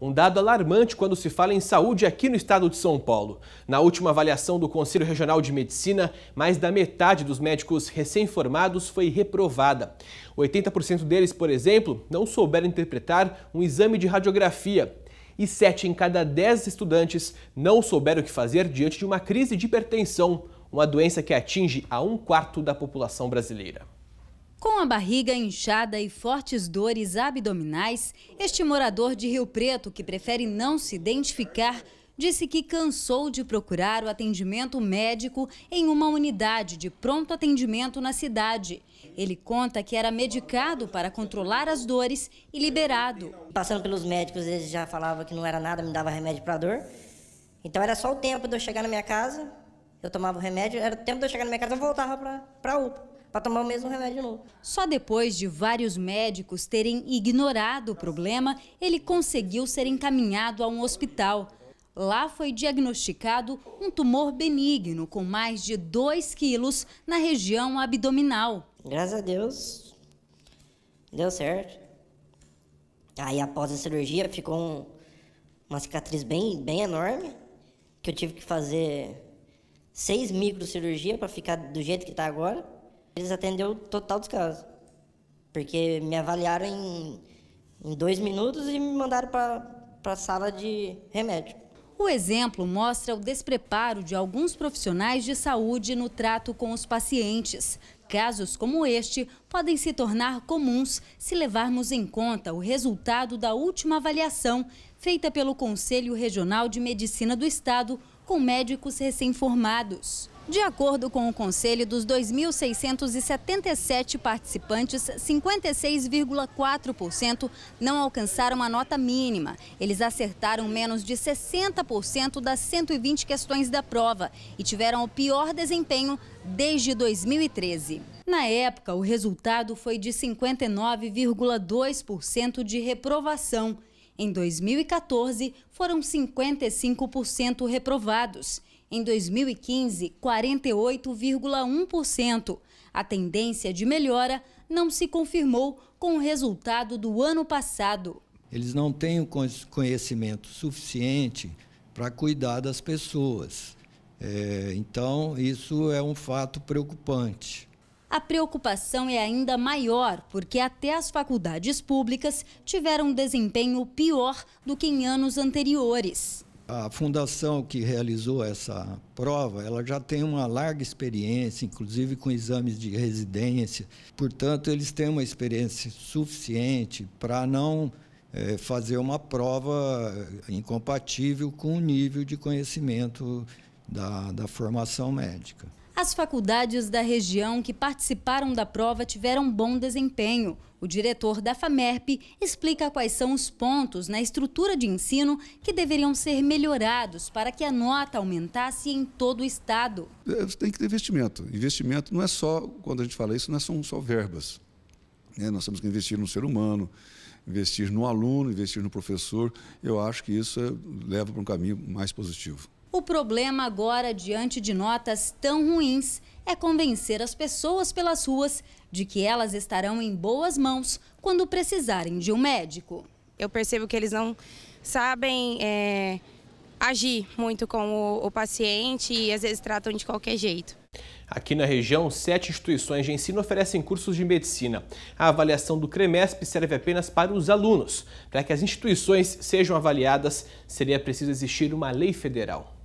um dado alarmante quando se fala em saúde aqui no estado de São Paulo. Na última avaliação do Conselho Regional de Medicina, mais da metade dos médicos recém-formados foi reprovada. 80% deles, por exemplo, não souberam interpretar um exame de radiografia. E 7 em cada 10 estudantes não souberam o que fazer diante de uma crise de hipertensão, uma doença que atinge a um quarto da população brasileira. Com a barriga inchada e fortes dores abdominais, este morador de Rio Preto, que prefere não se identificar, disse que cansou de procurar o atendimento médico em uma unidade de pronto atendimento na cidade. Ele conta que era medicado para controlar as dores e liberado. Passando pelos médicos, eles já falavam que não era nada, me dava remédio para dor. Então era só o tempo de eu chegar na minha casa, eu tomava o remédio, era o tempo de eu chegar na minha casa e voltava para a UPA para tomar o mesmo remédio novo. Só depois de vários médicos terem ignorado o problema, ele conseguiu ser encaminhado a um hospital. Lá foi diagnosticado um tumor benigno com mais de 2 quilos na região abdominal. Graças a Deus, deu certo. Aí após a cirurgia ficou um, uma cicatriz bem, bem enorme, que eu tive que fazer seis microcirurgias para ficar do jeito que está agora. Eles o total descaso. Porque me avaliaram em, em dois minutos e me mandaram para a sala de remédio. O exemplo mostra o despreparo de alguns profissionais de saúde no trato com os pacientes. Casos como este podem se tornar comuns se levarmos em conta o resultado da última avaliação feita pelo Conselho Regional de Medicina do Estado com médicos recém-formados. De acordo com o conselho, dos 2.677 participantes, 56,4% não alcançaram a nota mínima. Eles acertaram menos de 60% das 120 questões da prova e tiveram o pior desempenho desde 2013. Na época, o resultado foi de 59,2% de reprovação em 2014, foram 55% reprovados. Em 2015, 48,1%. A tendência de melhora não se confirmou com o resultado do ano passado. Eles não têm o conhecimento suficiente para cuidar das pessoas. É, então, isso é um fato preocupante. A preocupação é ainda maior porque até as faculdades públicas tiveram um desempenho pior do que em anos anteriores. A fundação que realizou essa prova, ela já tem uma larga experiência, inclusive com exames de residência. Portanto, eles têm uma experiência suficiente para não é, fazer uma prova eh, incompatível com o nível de conhecimento da, da formação médica. As faculdades da região que participaram da prova tiveram bom desempenho. O diretor da FAMERP explica quais são os pontos na estrutura de ensino que deveriam ser melhorados para que a nota aumentasse em todo o estado. É, tem que ter investimento. Investimento não é só, quando a gente fala isso, não é são só verbas. Né? Nós temos que investir no ser humano, investir no aluno, investir no professor. Eu acho que isso leva para um caminho mais positivo. O problema agora, diante de notas tão ruins, é convencer as pessoas pelas ruas de que elas estarão em boas mãos quando precisarem de um médico. Eu percebo que eles não sabem é, agir muito com o, o paciente e às vezes tratam de qualquer jeito. Aqui na região, sete instituições de ensino oferecem cursos de medicina. A avaliação do CREMESP serve apenas para os alunos. Para que as instituições sejam avaliadas, seria preciso existir uma lei federal.